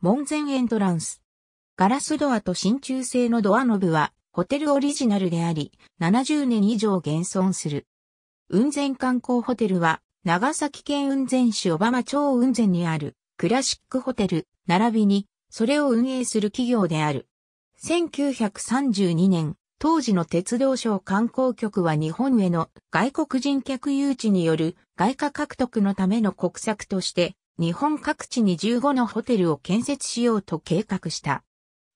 門前エントランス。ガラスドアと真鍮製のドアノブは、ホテルオリジナルであり、70年以上現存する。雲仙観光ホテルは、長崎県雲仙市小浜町雲仙にある、クラシックホテル、並びに、それを運営する企業である。1932年、当時の鉄道省観光局は日本への外国人客誘致による外貨獲得のための国策として日本各地に15のホテルを建設しようと計画した。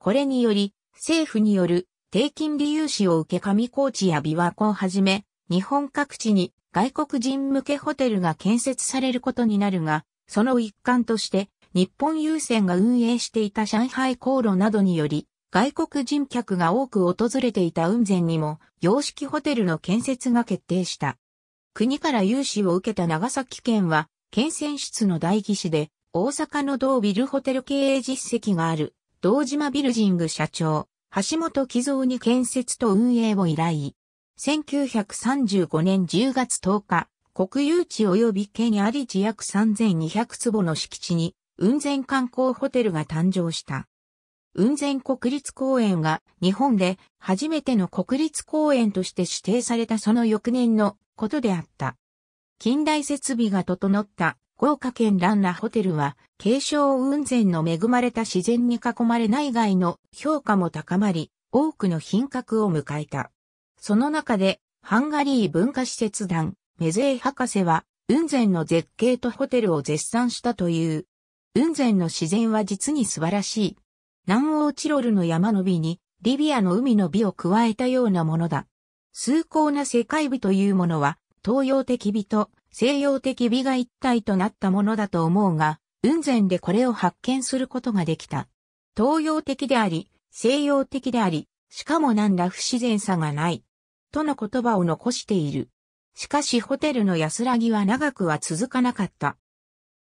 これにより、政府による低金利融資を受け上高地や琵琶湖をはじめ、日本各地に外国人向けホテルが建設されることになるが、その一環として、日本郵船が運営していた上海航路などにより、外国人客が多く訪れていた雲仙にも、洋式ホテルの建設が決定した。国から融資を受けた長崎県は、県選出の大議士で、大阪の同ビルホテル経営実績がある、道島ビルジング社長、橋本貴蔵に建設と運営を依頼。1935年10月10日、国有地及び県あり地約3200坪の敷地に、雲仙観光ホテルが誕生した。雲仙国立公園が日本で初めての国立公園として指定されたその翌年のことであった。近代設備が整った豪華絢爛なホテルは、継承雲仙の恵まれた自然に囲まれ内外の評価も高まり、多くの品格を迎えた。その中で、ハンガリー文化施設団、メゼー博士は、雲仙の絶景とホテルを絶賛したという。雲仙の自然は実に素晴らしい。南欧チロルの山の美に、リビアの海の美を加えたようなものだ。崇高な世界美というものは、東洋的美と西洋的美が一体となったものだと思うが、雲仙でこれを発見することができた。東洋的であり、西洋的であり、しかも何ら不自然さがない。との言葉を残している。しかしホテルの安らぎは長くは続かなかった。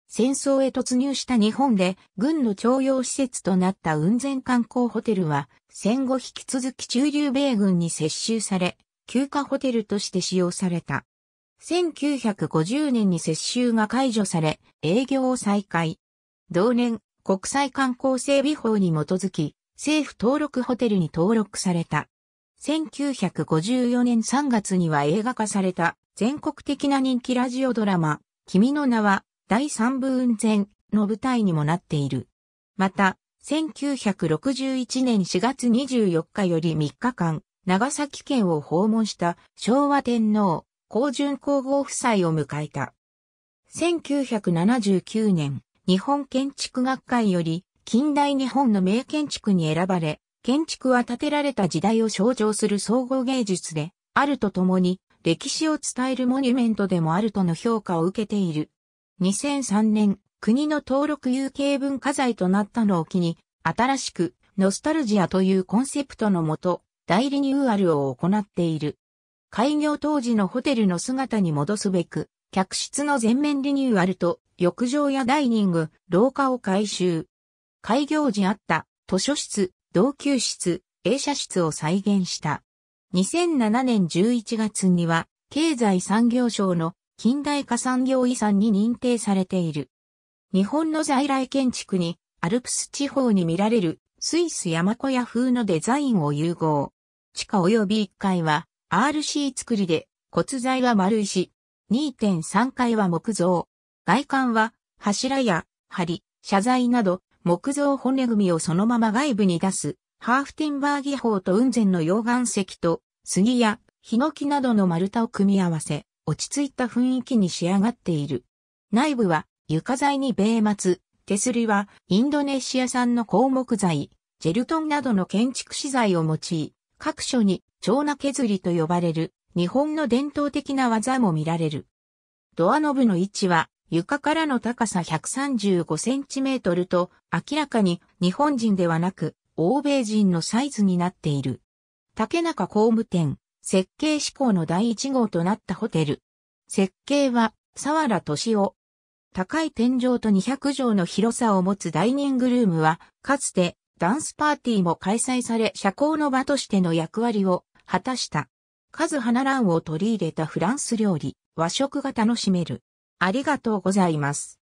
戦争へ突入した日本で軍の徴用施設となった雲仙観光ホテルは戦後引き続き中流米軍に接収され、休暇ホテルとして使用された。1950年に接収が解除され、営業を再開。同年、国際観光整備法に基づき、政府登録ホテルに登録された。1954年3月には映画化された全国的な人気ラジオドラマ、君の名は第三部雲転の舞台にもなっている。また、1961年4月24日より3日間、長崎県を訪問した昭和天皇、高順皇后夫妻を迎えた。1979年、日本建築学会より近代日本の名建築に選ばれ、建築は建てられた時代を象徴する総合芸術で、あるとともに歴史を伝えるモニュメントでもあるとの評価を受けている。2003年、国の登録有形文化財となったのを機に、新しく、ノスタルジアというコンセプトのもと、代理ニューアルを行っている。開業当時のホテルの姿に戻すべく、客室の全面リニューアルと、浴場やダイニング、廊下を改修。開業時あった図書室、同級室、映写室を再現した。2007年11月には、経済産業省の近代化産業遺産に認定されている。日本の在来建築に、アルプス地方に見られるスイス山小屋風のデザインを融合。地下及び1階は RC 作りで骨材は丸石。2.3階は木造。外観は柱や梁、謝罪など木造骨組みをそのまま外部に出す、ハーフティンバー技法と雲仙の溶岩石と、杉やヒノキなどの丸太を組み合わせ、落ち着いた雰囲気に仕上がっている。内部は床材に米松、手すりはインドネシア産の鉱木材、ジェルトンなどの建築資材を用い、各所に長名削りと呼ばれる日本の伝統的な技も見られる。ドアノブの位置は床からの高さ1 3 5センチメートルと明らかに日本人ではなく欧米人のサイズになっている。竹中工務店設計志向の第1号となったホテル。設計は沢原敏夫。高い天井と200畳の広さを持つダイニングルームはかつてダンスパーティーも開催され社交の場としての役割を果たした。数花蘭を取り入れたフランス料理、和食が楽しめる。ありがとうございます。